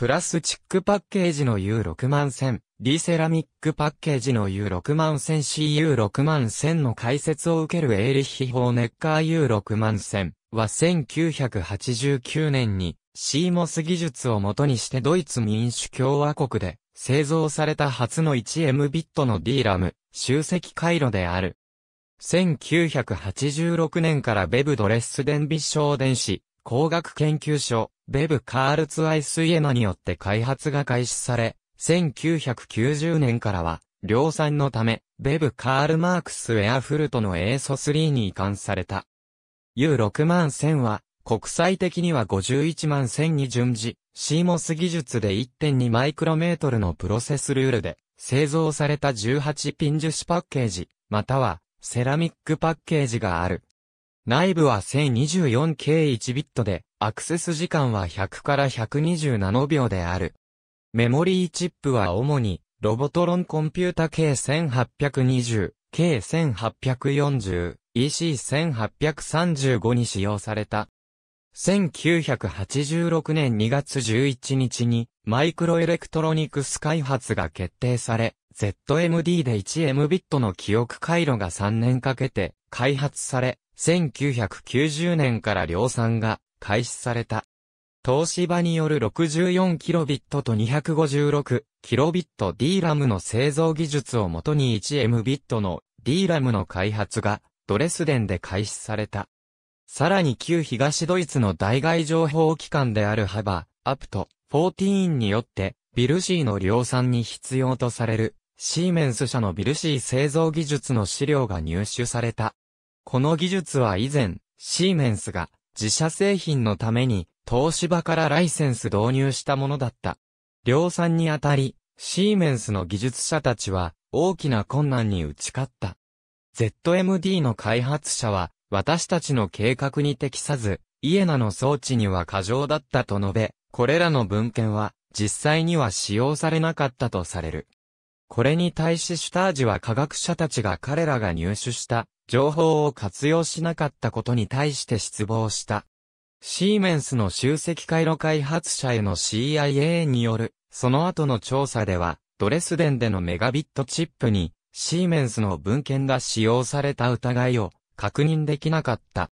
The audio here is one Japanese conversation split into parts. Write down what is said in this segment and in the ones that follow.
プラスチックパッケージの U6 万1000、リセラミックパッケージの U6 万 1000CU6 万1000の解説を受けるエーリッヒーネッカー U6 万1000は1989年に CMOS 技術をもとにしてドイツ民主共和国で製造された初の 1M ビットの d ラム m 集積回路である。1986年からベブドレス電微小電子工学研究所、ベブ・カールツアイスイエナによって開発が開始され、1990年からは、量産のため、ベブ・カール・マークス・エアフルトのエーソ3に移管された。U6 万1000は、国際的には51万1000に準じ、シーモス技術で1.2マイクロメートルのプロセスルールで製造された18ピン樹脂パッケージ、またはセラミックパッケージがある。内部は 1024K1 ビットで、アクセス時間は100から120ナノ秒である。メモリーチップは主に、ロボトロンコンピュータ K1820、K1840、EC1835 に使用された。1986年2月11日に、マイクロエレクトロニクス開発が決定され、ZMD で 1M ビットの記憶回路が3年かけて開発され、1990年から量産が開始された。東芝による 64KB と 256KB DRAM の製造技術をもとに 1MB の DRAM の開発がドレスデンで開始された。さらに旧東ドイツの代外情報機関であるハバ、アプト、14によってビルシーの量産に必要とされるシーメンス社のビルシー製造技術の資料が入手された。この技術は以前、シーメンスが自社製品のために東芝からライセンス導入したものだった。量産にあたり、シーメンスの技術者たちは大きな困難に打ち勝った。ZMD の開発者は私たちの計画に適さず、イエナの装置には過剰だったと述べ、これらの文献は実際には使用されなかったとされる。これに対しシュタージは科学者たちが彼らが入手した情報を活用しなかったことに対して失望した。シーメンスの集積回路開発者への CIA による、その後の調査では、ドレスデンでのメガビットチップに、シーメンスの文献が使用された疑いを確認できなかった。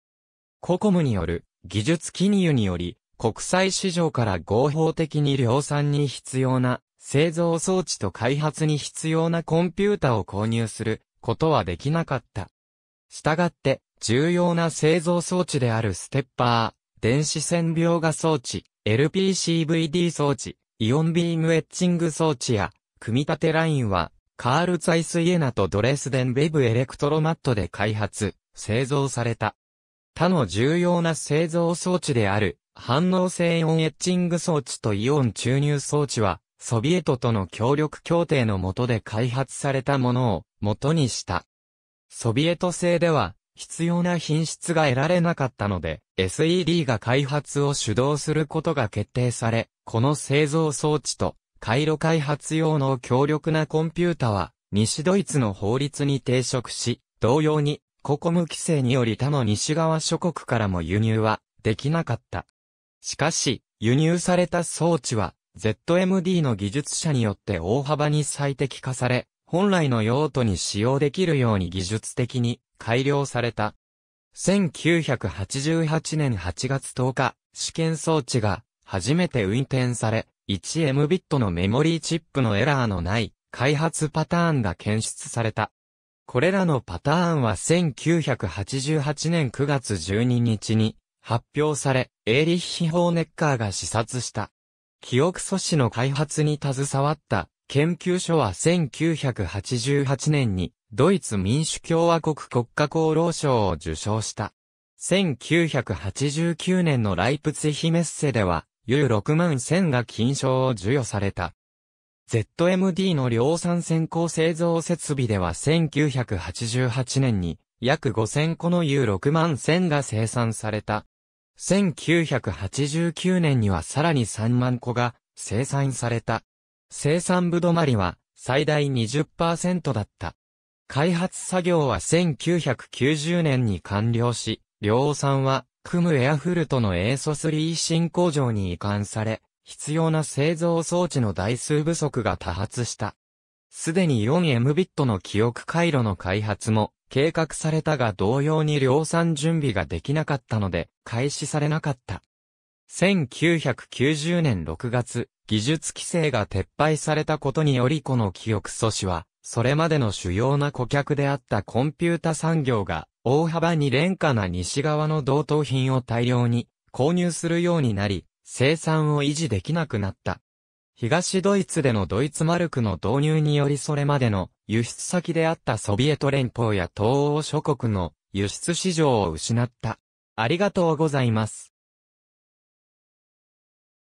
ココムによる技術記入により、国際市場から合法的に量産に必要な製造装置と開発に必要なコンピュータを購入することはできなかった。したがって、重要な製造装置であるステッパー、電子線描画装置、LPCVD 装置、イオンビームエッチング装置や、組み立てラインは、カール・ツァイス・イエナとドレスデン・ベブ・エレクトロマットで開発、製造された。他の重要な製造装置である、反応性イオンエッチング装置とイオン注入装置は、ソビエトとの協力協定の下で開発されたものを元にした。ソビエト製では、必要な品質が得られなかったので、SED が開発を主導することが決定され、この製造装置と、回路開発用の強力なコンピュータは、西ドイツの法律に抵触し、同様に、ココム規制により他の西側諸国からも輸入は、できなかった。しかし、輸入された装置は、ZMD の技術者によって大幅に最適化され、本来の用途に使用できるように技術的に改良された。1988年8月10日、試験装置が初めて運転され、1M ビットのメモリーチップのエラーのない開発パターンが検出された。これらのパターンは1988年9月12日に発表され、エーリッヒ・ホーネッカーが視察した。記憶阻止の開発に携わった研究所は1988年にドイツ民主共和国国家厚労省を受賞した。1989年のライプツヒメッセでは、U6 万1000が金賞を授与された。ZMD の量産先行製造設備では1988年に約5000個の U6 万1000が生産された。1989年にはさらに3万個が生産された。生産部止まりは最大20%だった。開発作業は1990年に完了し、量産は、クムエアフルトのエーソ3新工場に移管され、必要な製造装置の台数不足が多発した。すでに 4M ビットの記憶回路の開発も計画されたが同様に量産準備ができなかったので、開始されなかった。1990年6月、技術規制が撤廃されたことによりこの記憶阻止は、それまでの主要な顧客であったコンピュータ産業が、大幅に廉価な西側の同等品を大量に購入するようになり、生産を維持できなくなった。東ドイツでのドイツマルクの導入によりそれまでの輸出先であったソビエト連邦や東欧諸国の輸出市場を失った。ありがとうございます。